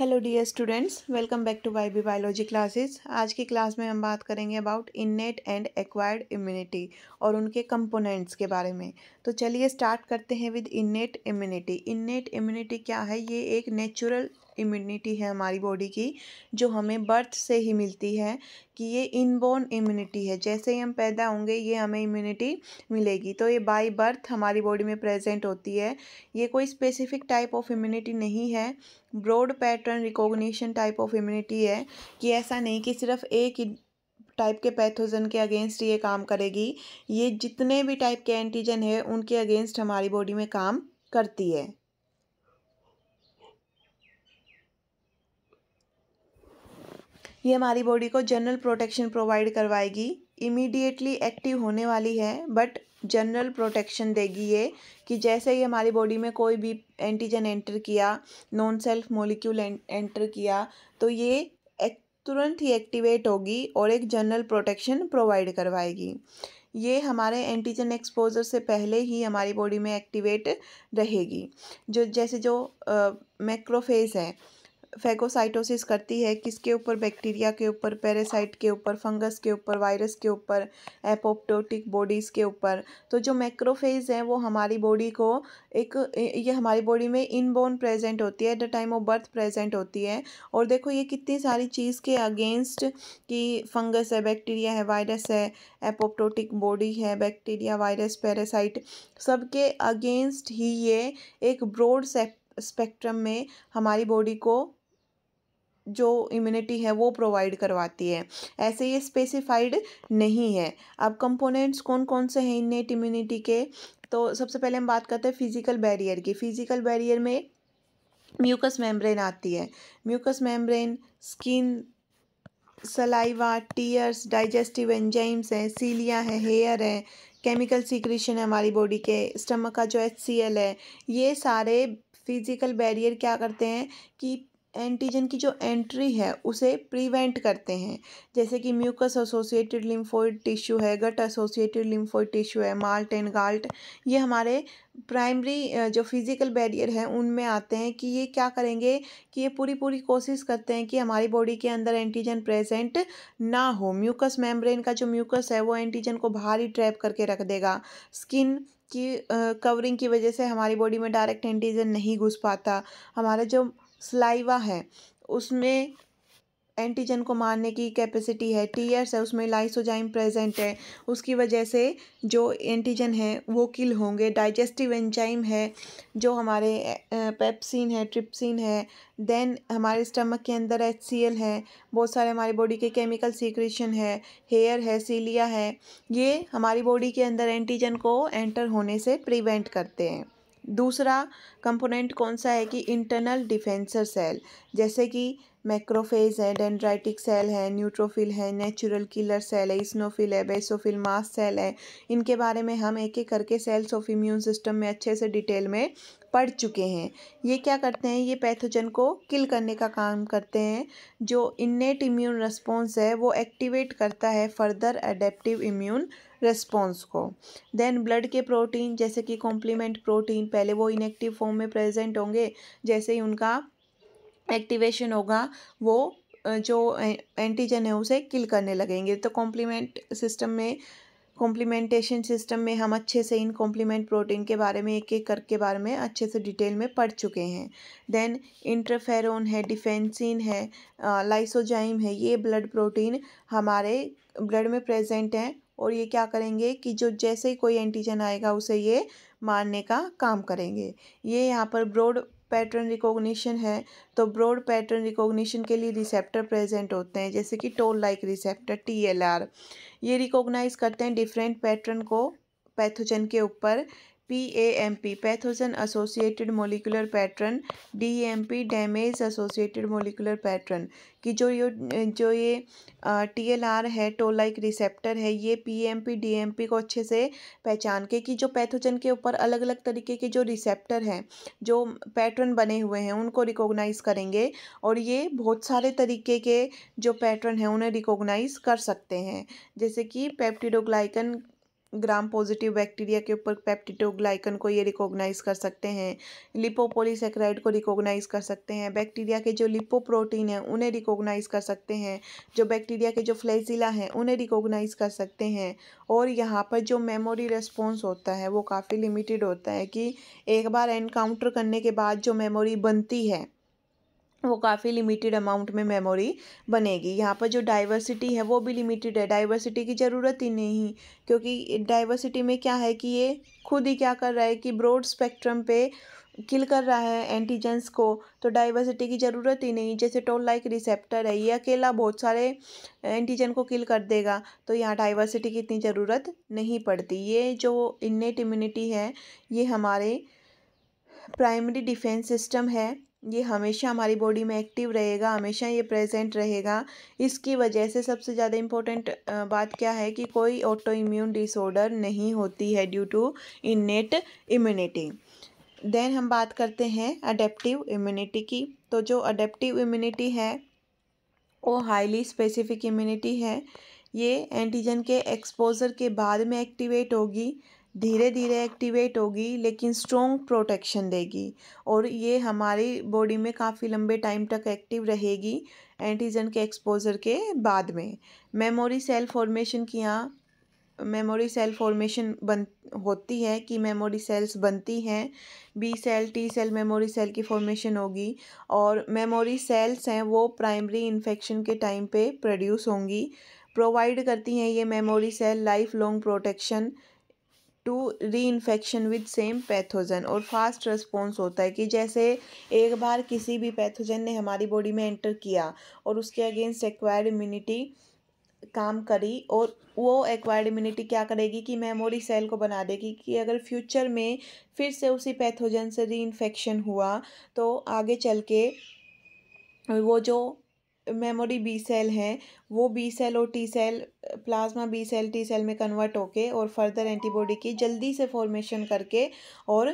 Hello dear students welcome back to Y B biology classes आज की class में हम बात करेंगे about innate and acquired immunity और उनके कंपोनेंट्स के बारे में तो चलिए स्टार्ट करते हैं with innate immunity innate immunity क्या है ये एक नेचुरल इम्यूनिटी है हमारी बॉडी की जो हमें बर्थ से ही मिलती है कि ये इनबोर्न इम्यूनिटी है जैसे ही हम पैदा होंगे ये हमें इम्यूनिटी मिलेगी तो ये बाई बर्थ हमारी बॉडी में प्रेजेंट होती है ये कोई स्पेसिफिक टाइप ऑफ इम्यूनिटी नहीं है broad pattern recognition type of immunity है कि ऐसा नहीं कि सिर्फ एक टाइप के पैथोजन के अगेंस्ट ये काम करेगी ये जितने भी टाइप के एंटीजन है उनके अगेंस्ट हमारी बॉडी में काम करती है ये हमारी बॉडी को जनरल प्रोटेक्शन प्रोवाइड करवाएगी इमीडिएटली एक्टिव होने वाली है बट जनरल प्रोटेक्शन देगी ये कि जैसे ही हमारी बॉडी में कोई भी एंटीजन एंटर किया नॉन सेल्फ मोलिक्यूल एंटर किया तो ये तुरंत ही एक्टिवेट होगी और एक जनरल प्रोटेक्शन प्रोवाइड करवाएगी ये हमारे एंटीजन एक्सपोजर से पहले ही हमारी बॉडी में एक्टिवेट रहेगी जो जैसे जो मैक्रोफेज है फेगोसाइटोसिस करती है किसके ऊपर बैक्टीरिया के ऊपर पैरासाइट के ऊपर फंगस के ऊपर वायरस के ऊपर एपोप्टोटिक बॉडीज़ के ऊपर तो जो मैक्रोफेज हैं वो हमारी बॉडी को एक ये हमारी बॉडी में इनबोर्न प्रेजेंट होती है at the time of birth present होती है और देखो ये कितनी सारी चीज़ के अगेंस्ट कि फंगस है बैक्टीरिया है वायरस है एपोप्टोटिक बॉडी है बैक्टीरिया वायरस पैरासाइट सबके अगेंस्ट ही ये एक ब्रॉड स्पेक्ट्रम में हमारी बॉडी को जो इम्यूनिटी है वो प्रोवाइड करवाती है ऐसे ये स्पेसिफाइड नहीं है अब कंपोनेंट्स कौन कौन से हैं इनट इम्यूनिटी के तो सबसे पहले हम बात करते हैं फिजिकल बैरियर की फिजिकल बैरियर में म्यूकस मेम्ब्रेन आती है mucous membrane skin saliva tears digestive enzymes हैं सीलियाँ हैं हेयर हैं केमिकल सीक्रेशन है हमारी बॉडी के स्टमक का जो एच है ये सारे फिजिकल बैरियर क्या करते हैं कि एंटीजन की जो एंट्री है उसे प्रिवेंट करते हैं जैसे कि म्यूकस एसोसिएटेड लिम्फोइड टिश्यू है गट एसोसिएटेड लिम्फोइड टिश्यू है माल्ट एंड गाल्ट ये हमारे प्राइमरी जो फिज़िकल बैरियर हैं उनमें आते हैं कि ये क्या करेंगे कि ये पूरी पूरी कोशिश करते हैं कि हमारी बॉडी के अंदर एंटीजन प्रेजेंट ना हो म्यूकस मेम्ब्रेन का जो म्यूकस है वो एंटीजन को बाहर ही ट्रैप करके रख देगा स्किन की कवरिंग की वजह से हमारी बॉडी में डायरेक्ट एंटीजन नहीं घुस पाता हमारा जो स्लाइवा है उसमें एंटीजन को मारने की कैपेसिटी है टीयर्स है उसमें लाइसोजाइम प्रेजेंट है उसकी वजह से जो एंटीजन है वो किल होंगे डाइजेस्टिव एंजाइम है जो हमारे पेप्सिन है ट्रिप्सिन है देन हमारे स्टमक के अंदर एच है बहुत सारे हमारे बॉडी के केमिकल सीक्रेशन है हेयर है सीलिया है ये हमारी बॉडी के अंदर एंटीजन को एंटर होने से प्रिवेंट करते हैं दूसरा कंपोनेंट कौन सा है कि इंटरनल डिफेंसर सेल जैसे कि मैक्रोफेज है डेंड्राइटिक सेल है न्यूट्रोफिल है नेचुरल किलर सेल है स्नोफिल है बेसोफिल मास सेल है इनके बारे में हम एक एक करके सेल्स ऑफ इम्यून सिस्टम में अच्छे से डिटेल में पड़ चुके हैं ये क्या करते हैं ये पैथोजन को किल करने का काम करते हैं जो इन्नेट इम्यून रिस्पॉन्स है वो एक्टिवेट करता है फर्दर अडेप्टिव इम्यून रिस्पॉन्स को देन ब्लड के प्रोटीन जैसे कि कॉम्प्लीमेंट प्रोटीन पहले वो इनएक्टिव फॉर्म में प्रेजेंट होंगे जैसे ही उनका एक्टिवेशन होगा वो जो एंटीजन है उसे किल करने लगेंगे तो कॉम्प्लीमेंट सिस्टम में कॉम्प्लीमेंटेशन सिस्टम में हम अच्छे से इन कॉम्प्लीमेंट प्रोटीन के बारे में एक एक कर के बारे में अच्छे से डिटेल में पढ़ चुके हैं देन इंटरफेरोन है डिफेंसिन है लाइसोजाइम है ये ब्लड प्रोटीन हमारे ब्लड में प्रेजेंट हैं और ये क्या करेंगे कि जो जैसे ही कोई एंटीजन आएगा उसे ये मारने का काम करेंगे ये यहाँ पर ब्रोड पैटर्न रिकॉग्निशन है तो ब्रॉड पैटर्न रिकॉग्निशन के लिए रिसेप्टर प्रेजेंट होते हैं जैसे कि toll like receptor T L R ये रिकॉग्नाइज करते हैं डिफरेंट पैटर्न को पैथोजन के ऊपर P A M P pathogen associated molecular pattern D M P damage associated molecular pattern कि जो ये जो ये टी एल आर है टोलाइक रिसेप्टर है ये P M P D M P को अच्छे से पहचान के कि जो पैथोजन के ऊपर अलग अलग तरीके के जो रिसेप्टर हैं जो पैटर्न बने हुए हैं उनको रिकोगनाइज़ करेंगे और ये बहुत सारे तरीके के जो पैटर्न हैं उन्हें रिकोगनाइज़ कर सकते हैं जैसे कि पेप्टिडोग्लाइकन ग्राम पॉजिटिव बैक्टीरिया के ऊपर पेप्टिटोग्लाइकन को ये रिकॉग्नाइज कर सकते हैं लिपोपोलीसेक्राइड को रिकॉग्नाइज कर सकते हैं बैक्टीरिया के जो लिपोप्रोटीन है उन्हें रिकॉग्नाइज कर सकते हैं जो बैक्टीरिया के जो फ्लेजिला हैं उन्हें रिकॉग्नाइज कर सकते हैं और यहाँ पर जो मेमोरी रिस्पॉन्स होता है वो काफ़ी लिमिटेड होता है कि एक बार एनकाउंटर करने के बाद जो मेमोरी बनती है वो काफ़ी लिमिटेड अमाउंट में मेमोरी बनेगी यहाँ पर जो डाइवर्सिटी है वो भी लिमिटेड है डाइवर्सिटी की ज़रूरत ही नहीं क्योंकि डाइवर्सिटी में क्या है कि ये खुद ही क्या कर रहा है कि ब्रॉड स्पेक्ट्रम पे किल कर रहा है एंटीजेंस को तो डाइवर्सिटी की ज़रूरत ही नहीं जैसे टोल लाइक रिसेप्टर है ये अकेला बहुत सारे एंटीजन को किल कर देगा तो यहाँ डाइवर्सिटी की इतनी ज़रूरत नहीं पड़ती ये जो इन्नेट इम्यूनिटी है ये हमारे प्राइमरी डिफेंस सिस्टम है ये हमेशा हमारी बॉडी में एक्टिव रहेगा हमेशा ये प्रेजेंट रहेगा इसकी वजह से सबसे ज़्यादा इम्पोर्टेंट बात क्या है कि कोई ऑटो इम्यून डिसऑर्डर नहीं होती है due to innate immunity then हम बात करते हैं अडेप्टिव इम्यूनिटी की तो जो अडेप्टिव इम्यूनिटी है वो हाईली स्पेसिफिक इम्यूनिटी है ये एंटीजन के एक्सपोजर के बाद में एक्टिवेट होगी धीरे धीरे एक्टिवेट होगी लेकिन स्ट्रॉन्ग प्रोटेक्शन देगी और ये हमारी बॉडी में काफ़ी लंबे टाइम तक एक्टिव रहेगी एंटीजन के एक्सपोजर के बाद में मेमोरी सेल फॉर्मेशन की यहाँ मेमोरी सेल फॉर्मेशन बन होती है कि मेमोरी सेल्स बनती हैं B cell T cell memory cell की फॉर्मेशन होगी और मेमोरी सेल्स हैं वो प्राइमरी इन्फेक्शन के टाइम पे प्रोड्यूस होंगी प्रोवाइड करती हैं ये memory cell life long protection to reinfection with same pathogen और फास्ट रिस्पॉन्स होता है कि जैसे एक बार किसी भी पैथोजन ने हमारी बॉडी में एंटर किया और उसके अगेंस्ट एक्वायर्ड इम्यूनिटी काम करी और वो एक्वायर्ड इम्यूनिटी क्या करेगी कि मेमोरी सेल को बना देगी कि अगर फ्यूचर में फिर से उसी पैथोजन से री इन्फेक्शन हुआ तो आगे चल के वो जो मेमोरी बी सेल हैं वो बी सेल और T cell plasma B cell T cell में कन्वर्ट होके और फर्दर एंटीबॉडी की जल्दी से फॉर्मेशन करके और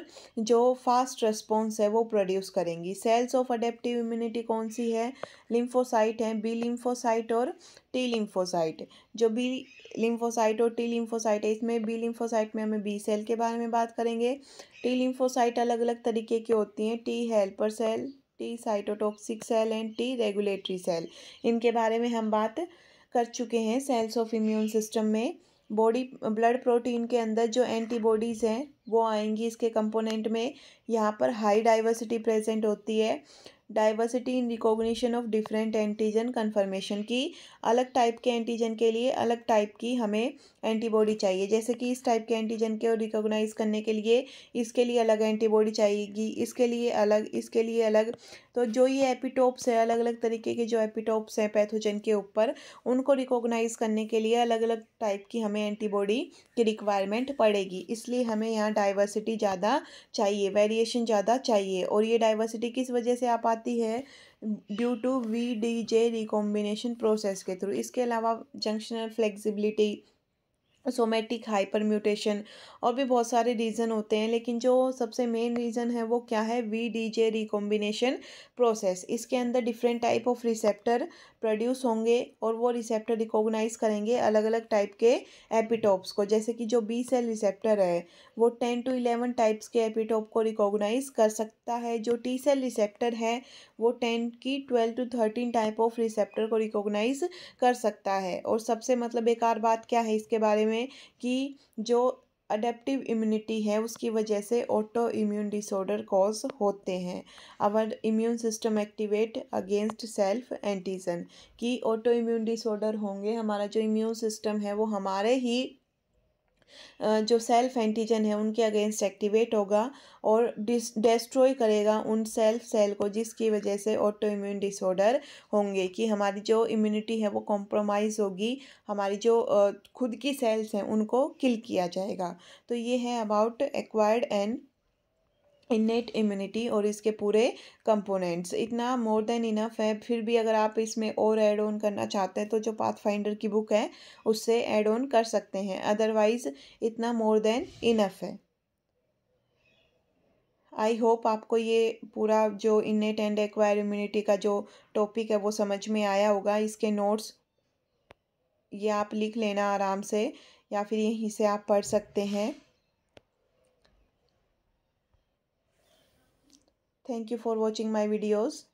जो फास्ट रिस्पॉन्स है वो प्रोड्यूस करेंगी सेल्स ऑफ अडेप्टिव इम्यूनिटी कौन सी है लिम्फोसाइट हैं बी लिम्फोसाइट और टी लिम्फोसाइट जो बी लिम्फोसाइट और टी लिम्फोसाइट है इसमें बी लिम्फोसाइट में हमें बी सेल के बारे में बात करेंगे टी लिम्फोसाइट अलग अलग तरीके की होती हैं T helper cell T cytotoxic cell and T regulatory cell इनके बारे में हम बात कर चुके हैं सेल्स ऑफ इम्यून सिस्टम में बॉडी ब्लड प्रोटीन के अंदर जो एंटीबॉडीज़ हैं वो आएंगी इसके कंपोनेंट में यहाँ पर हाई डाइवर्सिटी प्रेजेंट होती है diversity in recognition of different antigen conformation की अलग टाइप के एंटीजन के लिए अलग टाइप की हमें एंटीबॉडी चाहिए जैसे कि इस टाइप के एंटीजन को रिकॉग्नाइज करने के लिए इसके लिए अलग एंटीबॉडी चाहिएगी इसके लिए अलग इसके लिए अलग तो जो ये एपिटोप्स है अलग अलग तरीके के जो एपिटोप्स हैं पैथोजन के ऊपर उनको रिकॉग्नाइज करने के लिए अलग अलग टाइप की हमें एंटीबॉडी की रिक्वायरमेंट पड़ेगी इसलिए हमें यहाँ डाइवर्सिटी ज़्यादा चाहिए वेरिएशन ज़्यादा चाहिए और ये डाइवर्सिटी किस वजह से आप पाती है due to V D J recombination process के थ्रू इसके अलावा junctional flexibility somatic hypermutation और भी बहुत सारे रीज़न होते हैं लेकिन जो सबसे मेन रीज़न है वो क्या है V D J recombination process इसके अंदर different type of receptor produce होंगे और वो रिसेप्टर रिकॉग्नाइज करेंगे अलग अलग टाइप के एपिटोप्स को जैसे कि जो बी सेल रिसेप्टर है वो टेन टू इलेवन टाइप्स के एपिटोप को रिकॉग्नाइज कर सकता है जो टी सेल रिसेप्टर है वो टेन की twelve to thirteen type of receptor को रिकॉग्नाइज कर सकता है और सबसे मतलब बेकार बात क्या है इसके बारे में में कि जो अडेप्टिव इम्यूनिटी है उसकी वजह से ऑटो इम्यून डिसऑर्डर कॉज होते हैं our immune system activate against self antigen कि ऑटो इम्यून डिसऑर्डर होंगे हमारा जो इम्यून सिस्टम है वो हमारे ही जो सेल्फ एंटीजन है उनके अगेंस्ट एक्टिवेट होगा और डिस डेस्ट्रॉय करेगा उन सेल्फ सेल को जिसकी वजह से ऑटो इम्यून डिसऑर्डर होंगे कि हमारी जो इम्यूनिटी है वो कॉम्प्रोमाइज़ होगी हमारी जो खुद की सेल्स हैं उनको किल किया जाएगा तो ये है about acquired and innate immunity और इसके पूरे कंपोनेंट्स इतना मोर देन इनफ है फिर भी अगर आप इसमें और ऐड ऑन करना चाहते हैं तो जो पाथ फाइंडर की बुक है उससे ऐड ऑन कर सकते हैं अदरवाइज़ इतना मोर देन इनफ है आई होप आपको ये पूरा जो इन्नेट एंड एक्वायर इम्यूनिटी का जो टॉपिक है वो समझ में आया होगा इसके नोट्स ये आप लिख लेना आराम से या फिर यहीं से आप पढ़ सकते हैं Thank you for watching my videos.